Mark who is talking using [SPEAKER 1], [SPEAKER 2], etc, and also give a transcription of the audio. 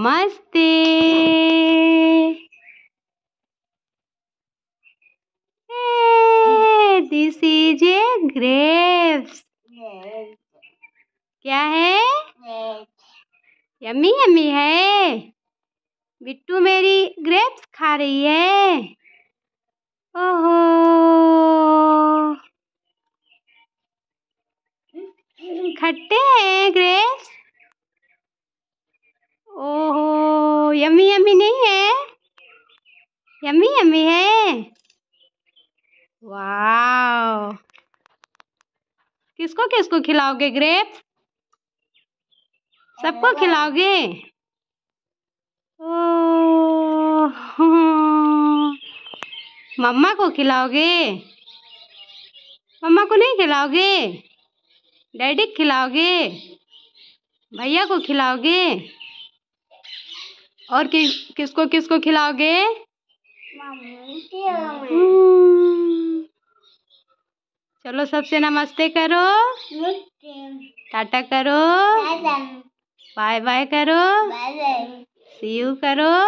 [SPEAKER 1] नमस्ते this is a grapes क्या है यमी यमी है बिट्टू मेरी ग्रेप्स खा रही है ओहो खट्टे हैं यमी यमी नहीं है यमी यमी है वाह किसको किसको खिलाओगे ग्रेप सबको खिलाओगे ओ मम्मा को खिलाओगे मम्मा को नहीं खिलाओगे डैडी खिलाओगे भैया को खिलाओगे और कि, किसको किसको खिलाओगे हम्म। चलो सबसे नमस्ते करो टाटा करो बाय बाय करो सी यू करो